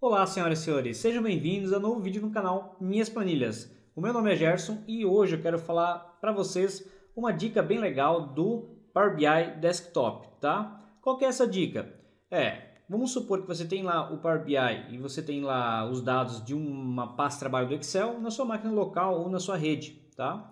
Olá, senhoras e senhores, sejam bem-vindos a um novo vídeo no canal Minhas Planilhas. O meu nome é Gerson e hoje eu quero falar para vocês uma dica bem legal do Power BI Desktop, tá? Qual que é essa dica? É, vamos supor que você tem lá o Power BI e você tem lá os dados de uma pasta de trabalho do Excel na sua máquina local ou na sua rede, tá?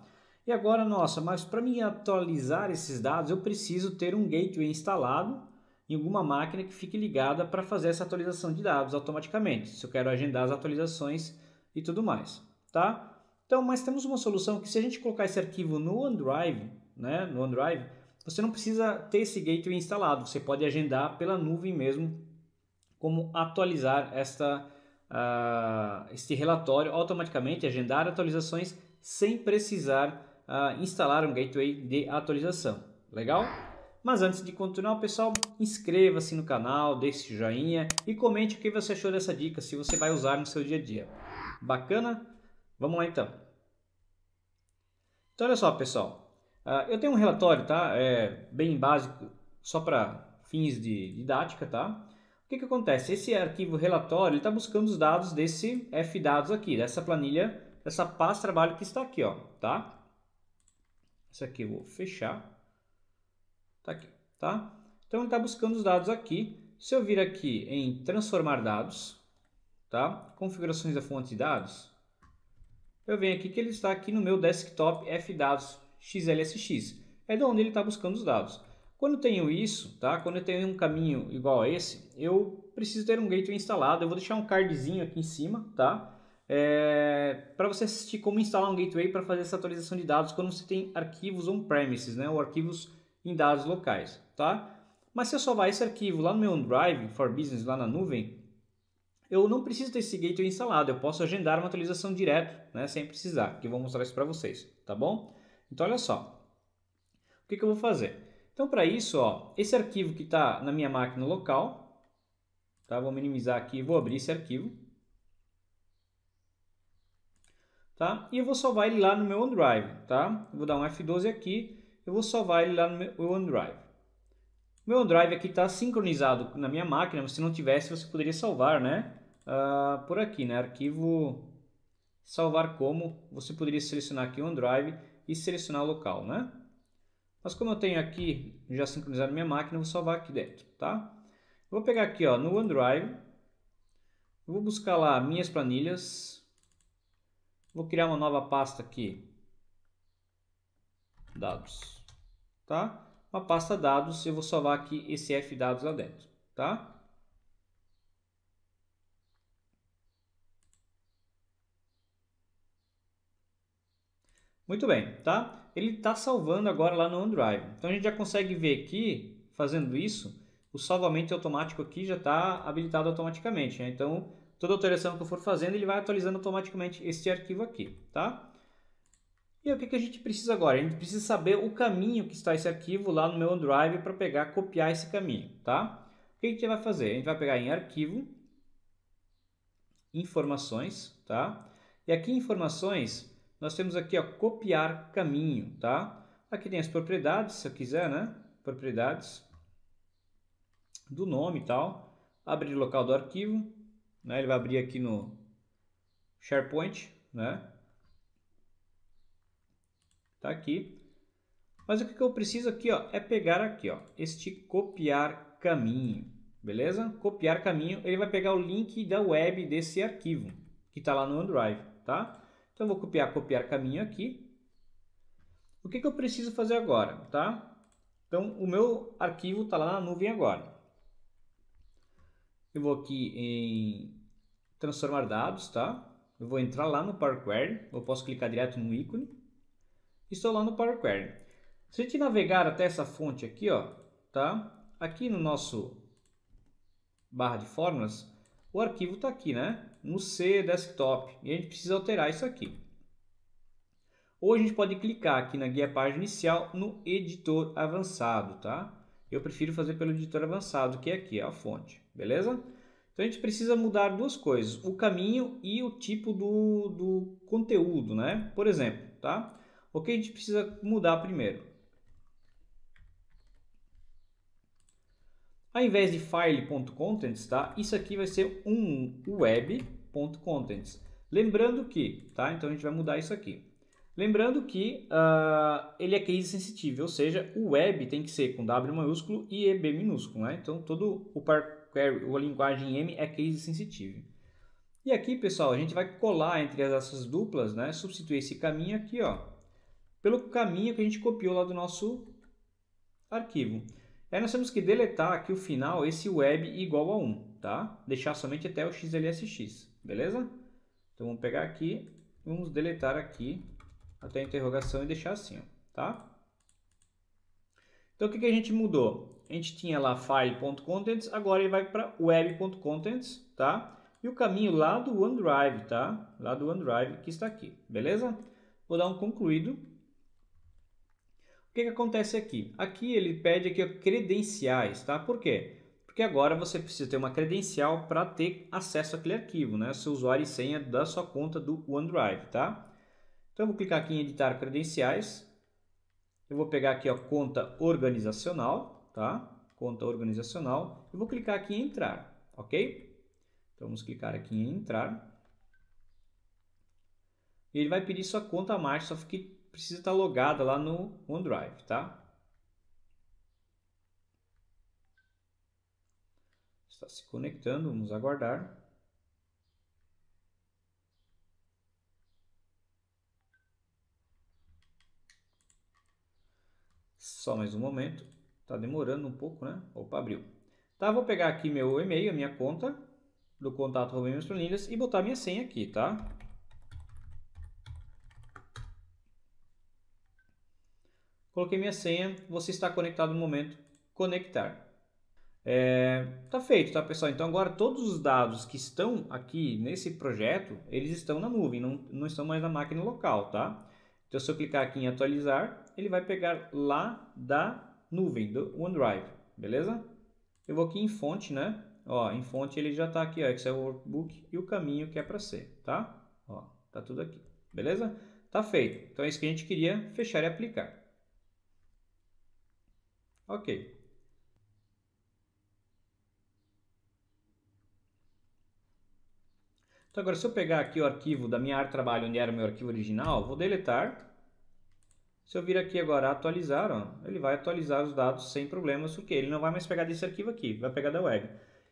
E agora, nossa, mas para me atualizar esses dados, eu preciso ter um gateway instalado em alguma máquina que fique ligada para fazer essa atualização de dados automaticamente, se eu quero agendar as atualizações e tudo mais, tá? Então, mas temos uma solução que se a gente colocar esse arquivo no OneDrive, né, no OneDrive, você não precisa ter esse gateway instalado, você pode agendar pela nuvem mesmo como atualizar esta, uh, este relatório automaticamente, agendar atualizações sem precisar uh, instalar um gateway de atualização. Legal? Mas antes de continuar, pessoal, inscreva-se no canal, deixe o joinha e comente o que você achou dessa dica, se você vai usar no seu dia a dia. Bacana? Vamos lá então. Então olha só, pessoal. Ah, eu tenho um relatório, tá? É bem básico, só para fins de didática, tá? O que, que acontece? Esse arquivo relatório está buscando os dados desse dados aqui, dessa planilha, dessa pasta trabalho que está aqui, ó, tá? Isso aqui eu vou fechar. Está aqui, tá? Então, ele está buscando os dados aqui. Se eu vir aqui em transformar dados, tá? configurações da fonte de dados, eu venho aqui que ele está aqui no meu desktop fdados xlsx. É de onde ele está buscando os dados. Quando eu tenho isso, tá? quando eu tenho um caminho igual a esse, eu preciso ter um gateway instalado. Eu vou deixar um cardzinho aqui em cima, tá? É, para você assistir como instalar um gateway para fazer essa atualização de dados quando você tem arquivos on-premises, né? ou arquivos em dados locais, tá? Mas se eu salvar esse arquivo lá no meu OneDrive, for Business, lá na nuvem, eu não preciso ter esse gateway instalado, eu posso agendar uma atualização direto, né, sem precisar, que eu vou mostrar isso para vocês, tá bom? Então olha só, o que, que eu vou fazer? Então para isso, ó, esse arquivo que está na minha máquina local, tá? vou minimizar aqui vou abrir esse arquivo, tá? e eu vou salvar ele lá no meu OneDrive, tá? vou dar um F12 aqui, eu vou salvar ele lá no meu OneDrive. Meu OneDrive aqui está sincronizado na minha máquina, mas se não tivesse você poderia salvar, né? Uh, por aqui, né? Arquivo salvar como, você poderia selecionar aqui OneDrive e selecionar o local, né? Mas como eu tenho aqui já sincronizado minha máquina, vou salvar aqui dentro, tá? Vou pegar aqui, ó, no OneDrive, vou buscar lá minhas planilhas, vou criar uma nova pasta aqui, dados tá? Uma pasta dados, eu vou salvar aqui esse dados lá dentro, tá? Muito bem, tá? Ele está salvando agora lá no OneDrive. Então a gente já consegue ver aqui, fazendo isso, o salvamento automático aqui já está habilitado automaticamente. Né? Então toda alteração que eu for fazendo, ele vai atualizando automaticamente este arquivo aqui, tá? E o que, que a gente precisa agora? A gente precisa saber o caminho que está esse arquivo lá no meu OneDrive para pegar, copiar esse caminho, tá? O que a gente vai fazer? A gente vai pegar em arquivo, informações, tá? E aqui em informações, nós temos aqui, ó, copiar caminho, tá? Aqui tem as propriedades, se eu quiser, né? Propriedades do nome e tal. Abrir local do arquivo, né? Ele vai abrir aqui no SharePoint, né? Tá aqui. Mas o que eu preciso aqui ó, é pegar aqui ó, este copiar caminho. Beleza? Copiar caminho. Ele vai pegar o link da web desse arquivo que está lá no OneDrive. Tá? Então eu vou copiar copiar caminho aqui. O que, que eu preciso fazer agora? Tá? Então o meu arquivo está lá na nuvem agora. Eu vou aqui em transformar dados, tá? Eu vou entrar lá no Power Query, eu posso clicar direto no ícone Estou lá no Power Query. Se a gente navegar até essa fonte aqui, ó, tá? Aqui no nosso barra de fórmulas, o arquivo está aqui, né? No C desktop. E a gente precisa alterar isso aqui. Ou a gente pode clicar aqui na guia página inicial no editor avançado, tá? Eu prefiro fazer pelo editor avançado, que é aqui, a fonte, beleza? Então a gente precisa mudar duas coisas, o caminho e o tipo do, do conteúdo, né? Por exemplo, tá? O que a gente precisa mudar primeiro? Ao invés de file.contents, tá? Isso aqui vai ser um web.contents. Lembrando que, tá? Então a gente vai mudar isso aqui. Lembrando que uh, ele é case sensitive, ou seja, o web tem que ser com W maiúsculo e EB minúsculo, né? Então todo o parquery, a linguagem M é case sensitive. E aqui, pessoal, a gente vai colar entre as duplas, né? Substituir esse caminho aqui, ó, pelo caminho que a gente copiou lá do nosso arquivo. Aí é, nós temos que deletar aqui o final, esse web igual a 1, tá? Deixar somente até o xlsx, beleza? Então vamos pegar aqui, vamos deletar aqui até a interrogação e deixar assim, ó, tá? Então o que, que a gente mudou? A gente tinha lá file.contents, agora ele vai para web.contents, tá? E o caminho lá do OneDrive, tá? Lá do OneDrive que está aqui, beleza? Vou dar um concluído que, que acontece aqui? Aqui ele pede aqui credenciais, tá? Por quê? Porque agora você precisa ter uma credencial para ter acesso àquele arquivo, né? Seu usuário e senha da sua conta do OneDrive, tá? Então eu vou clicar aqui em editar credenciais. Eu vou pegar aqui a conta organizacional, tá? Conta organizacional. Eu vou clicar aqui em entrar, ok? Então vamos clicar aqui em entrar. Ele vai pedir sua conta Microsoft que precisa estar tá logada lá no OneDrive, tá? Está se conectando, vamos aguardar. Só mais um momento. Está demorando um pouco, né? Opa, abriu. Tá, vou pegar aqui meu e-mail, a minha conta, do contato Rubem Planilhas e botar minha senha aqui, tá? Coloquei minha senha, você está conectado no momento conectar. É, tá feito, tá pessoal? Então agora todos os dados que estão aqui nesse projeto, eles estão na nuvem, não, não estão mais na máquina local, tá? Então se eu clicar aqui em atualizar, ele vai pegar lá da nuvem, do OneDrive, beleza? Eu vou aqui em fonte, né? Ó, em fonte ele já tá aqui, ó, Excel Workbook e o caminho que é para ser, tá? Ó, tá tudo aqui, beleza? Tá feito. Então é isso que a gente queria fechar e aplicar. Ok. Então agora se eu pegar aqui o arquivo da minha área de trabalho, onde era o meu arquivo original, vou deletar. Se eu vir aqui agora atualizar, ó, ele vai atualizar os dados sem problemas, porque ele não vai mais pegar desse arquivo aqui, vai pegar da web.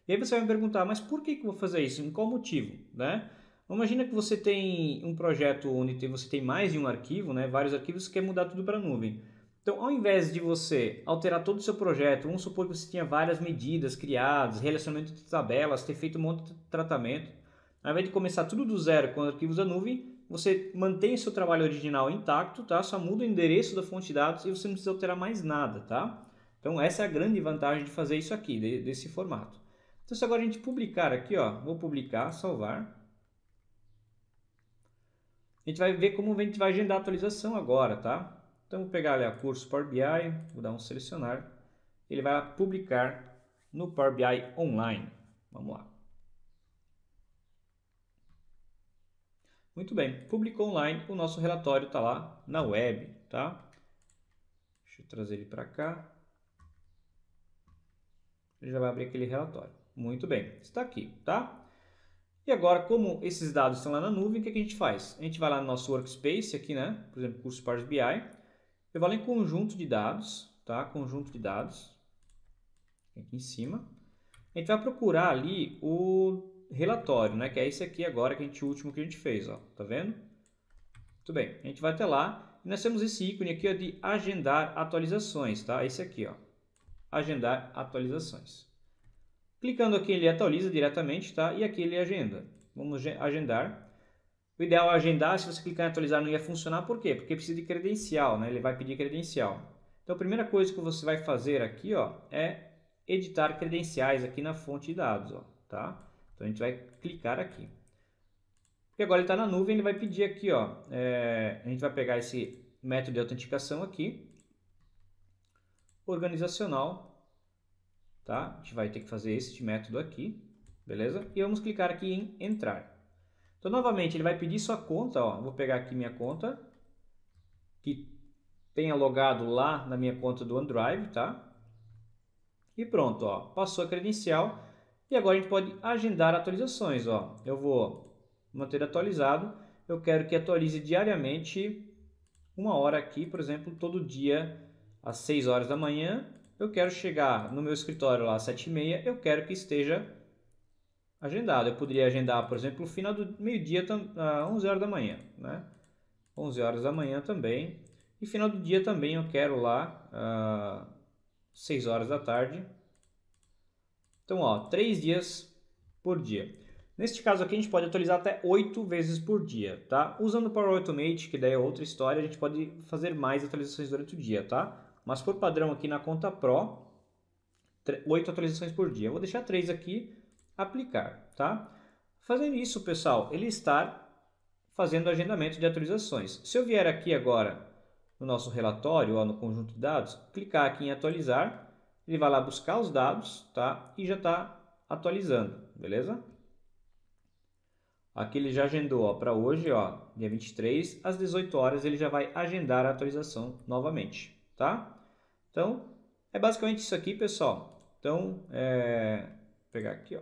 E aí você vai me perguntar, mas por que, que eu vou fazer isso? Em qual motivo? Né? Imagina que você tem um projeto onde você tem mais de um arquivo, né, vários arquivos, e quer mudar tudo para a nuvem. Então, ao invés de você alterar todo o seu projeto, vamos supor que você tinha várias medidas criadas, relacionamento de tabelas, ter feito um monte de tratamento, ao invés de começar tudo do zero com arquivos da nuvem, você mantém seu trabalho original intacto, tá? Só muda o endereço da fonte de dados e você não precisa alterar mais nada, tá? Então, essa é a grande vantagem de fazer isso aqui, de, desse formato. Então, se agora a gente publicar aqui, ó, vou publicar, salvar. A gente vai ver como a gente vai agendar a atualização agora, tá? Então, vou pegar ali a curso Power BI, vou dar um selecionar. Ele vai publicar no Power BI Online. Vamos lá. Muito bem, publicou online, o nosso relatório está lá na web, tá? Deixa eu trazer ele para cá. Ele já vai abrir aquele relatório. Muito bem, está aqui, tá? E agora, como esses dados estão lá na nuvem, o que, é que a gente faz? A gente vai lá no nosso workspace aqui, né? Por exemplo, curso Power BI Equivale em conjunto de dados, tá? Conjunto de dados, aqui em cima. A gente vai procurar ali o relatório, né? Que é esse aqui agora, que a gente, o último que a gente fez, ó. Tá vendo? Muito bem, a gente vai até lá. E nós temos esse ícone aqui ó, de agendar atualizações, tá? Esse aqui, ó. Agendar atualizações. Clicando aqui, ele atualiza diretamente, tá? E aqui ele agenda. Vamos agendar. O ideal é agendar, se você clicar em atualizar não ia funcionar, por quê? Porque precisa de credencial, né? ele vai pedir credencial. Então a primeira coisa que você vai fazer aqui ó, é editar credenciais aqui na fonte de dados. Ó, tá? Então a gente vai clicar aqui. Porque agora ele está na nuvem, ele vai pedir aqui, ó, é, a gente vai pegar esse método de autenticação aqui, organizacional, tá? A gente vai ter que fazer este método aqui, beleza? E vamos clicar aqui em entrar. Então, novamente, ele vai pedir sua conta. Ó. Vou pegar aqui minha conta, que tenha logado lá na minha conta do OneDrive, tá? E pronto, ó, passou a credencial. E agora a gente pode agendar atualizações. Ó. Eu vou manter atualizado. Eu quero que atualize diariamente uma hora aqui, por exemplo, todo dia às 6 horas da manhã. Eu quero chegar no meu escritório lá às 7h30. Eu quero que esteja agendado. Eu poderia agendar, por exemplo, o final do meio-dia, 11 ah, horas da manhã, né? 11 horas da manhã também. E final do dia também eu quero lá, uh, ah, 6 horas da tarde. Então, ó, 3 dias por dia. Neste caso aqui, a gente pode atualizar até 8 vezes por dia, tá? Usando o Power Automate, que daí é outra história, a gente pode fazer mais atualizações durante o dia, tá? Mas por padrão aqui na conta Pro, 8 atualizações por dia. Eu vou deixar 3 aqui, aplicar, tá? Fazendo isso, pessoal, ele está fazendo agendamento de atualizações. Se eu vier aqui agora no nosso relatório, ó, no conjunto de dados, clicar aqui em atualizar, ele vai lá buscar os dados, tá? E já está atualizando, beleza? Aqui ele já agendou para hoje, ó, dia 23, às 18 horas ele já vai agendar a atualização novamente, tá? Então, é basicamente isso aqui, pessoal. Então, é... Vou pegar aqui, ó.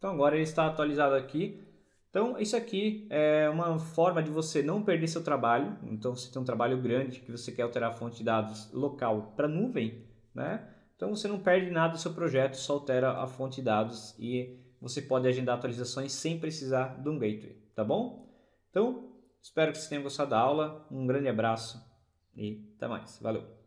Então agora ele está atualizado aqui. Então isso aqui é uma forma de você não perder seu trabalho. Então você tem um trabalho grande que você quer alterar a fonte de dados local para nuvem, né? Então você não perde nada do seu projeto, só altera a fonte de dados e você pode agendar atualizações sem precisar de um gateway, tá bom? Então, espero que vocês tenham gostado da aula. Um grande abraço e até mais. Valeu!